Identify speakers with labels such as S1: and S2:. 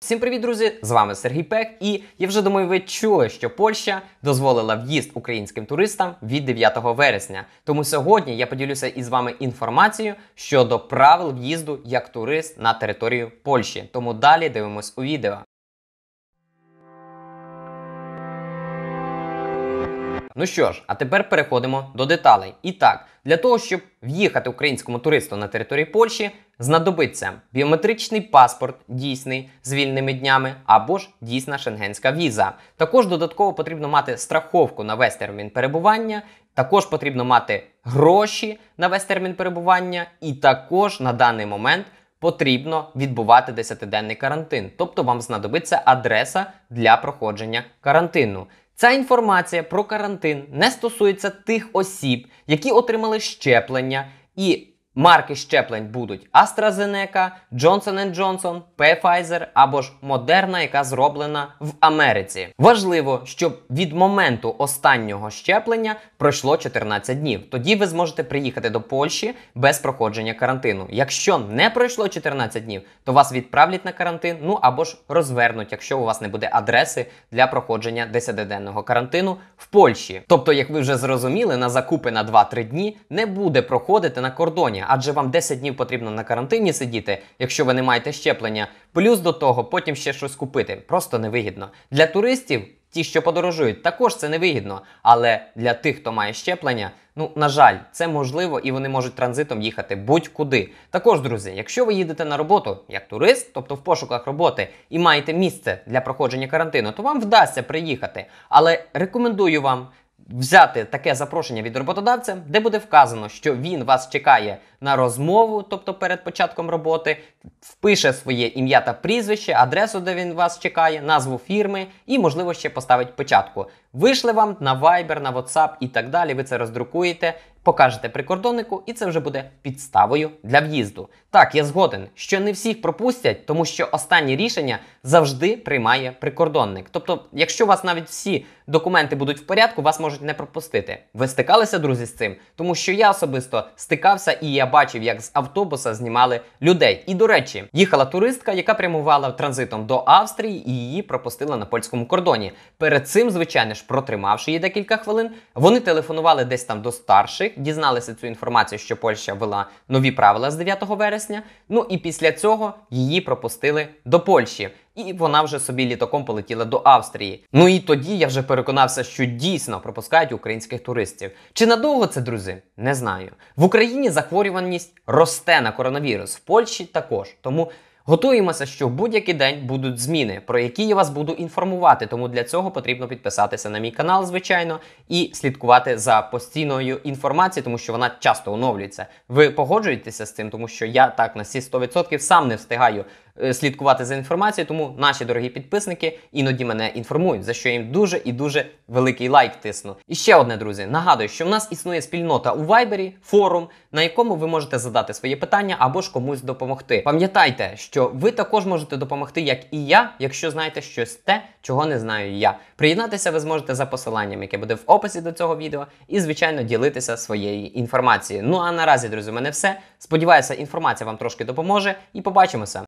S1: Всім привіт, друзі! З вами Сергій Пек, і я вже думаю, ви чули, що Польща дозволила в'їзд українським туристам від 9 вересня. Тому сьогодні я поділюся із вами інформацією щодо правил в'їзду як турист на територію Польщі. Тому далі дивимось у відео. Ну що ж, а тепер переходимо до деталей. І так, для того, щоб в'їхати українському туристу на території Польщі, Знадобиться біометричний паспорт дійсний з вільними днями або ж дійсна шенгенська віза. Також додатково потрібно мати страховку на весь термін перебування, також потрібно мати гроші на весь термін перебування, і також на даний момент потрібно відбувати 10-денний карантин. Тобто вам знадобиться адреса для проходження карантину. Ця інформація про карантин не стосується тих осіб, які отримали щеплення і. Марки щеплень будуть AstraZeneca, Johnson Johnson, Pfizer або ж Moderna, яка зроблена в Америці. Важливо, щоб від моменту останнього щеплення пройшло 14 днів. Тоді ви зможете приїхати до Польщі без проходження карантину. Якщо не пройшло 14 днів, то вас відправлять на карантин, ну або ж розвернуть, якщо у вас не буде адреси для проходження 10-денного карантину в Польщі. Тобто, як ви вже зрозуміли, на закупи на 2-3 дні не буде проходити на кордоні адже вам 10 днів потрібно на карантині сидіти, якщо ви не маєте щеплення. Плюс до того потім ще щось купити. Просто невигідно. Для туристів, ті, що подорожують, також це невигідно. Але для тих, хто має щеплення, ну на жаль, це можливо і вони можуть транзитом їхати будь-куди. Також, друзі, якщо ви їдете на роботу як турист, тобто в пошуках роботи, і маєте місце для проходження карантину, то вам вдасться приїхати. Але рекомендую вам взяти таке запрошення від роботодавця, де буде вказано, що він вас чекає на розмову, тобто перед початком роботи, впише своє ім'я та прізвище, адресу, де він вас чекає, назву фірми і, можливо, ще поставить початку. Вийшли вам на Viber, на WhatsApp і так далі. Ви це роздрукуєте покажете прикордоннику, і це вже буде підставою для в'їзду. Так, я згоден, що не всіх пропустять, тому що останні рішення завжди приймає прикордонник. Тобто, якщо у вас навіть всі документи будуть в порядку, вас можуть не пропустити. Ви стикалися, друзі, з цим, тому що я особисто стикався і я бачив, як з автобуса знімали людей. І до речі, їхала туристка, яка прямувала транзитом до Австрії, і її пропустила на польському кордоні. Перед цим, звичайно ж, протримавши її декілька хвилин, вони телефонували десь там до старших дізналися цю інформацію, що Польща ввела нові правила з 9 вересня. Ну і після цього її пропустили до Польщі. І вона вже собі літаком полетіла до Австрії. Ну і тоді я вже переконався, що дійсно пропускають українських туристів. Чи надовго це, друзі? Не знаю. В Україні захворюваність росте на коронавірус, в Польщі також. Тому Готуємося, що в будь-який день будуть зміни, про які я вас буду інформувати. Тому для цього потрібно підписатися на мій канал, звичайно, і слідкувати за постійною інформацією, тому що вона часто оновлюється. Ви погоджуєтеся з цим, тому що я так на всі 100% сам не встигаю Е, слідкувати за інформацією, тому наші дорогі підписники іноді мене інформують, за що їм дуже і дуже великий лайк тисну. І ще одне, друзі, нагадую, що в нас існує спільнота у Вайбері, форум, на якому ви можете задати своє питання або ж комусь допомогти. Пам'ятайте, що ви також можете допомогти, як і я, якщо знаєте щось те, чого не знаю я. Приєднатися ви зможете за посиланням, яке буде в описі до цього відео, і звичайно ділитися своєю інформацією. Ну а наразі, друзі, у мене все. Сподіваюся, інформація вам трошки допоможе, і побачимося.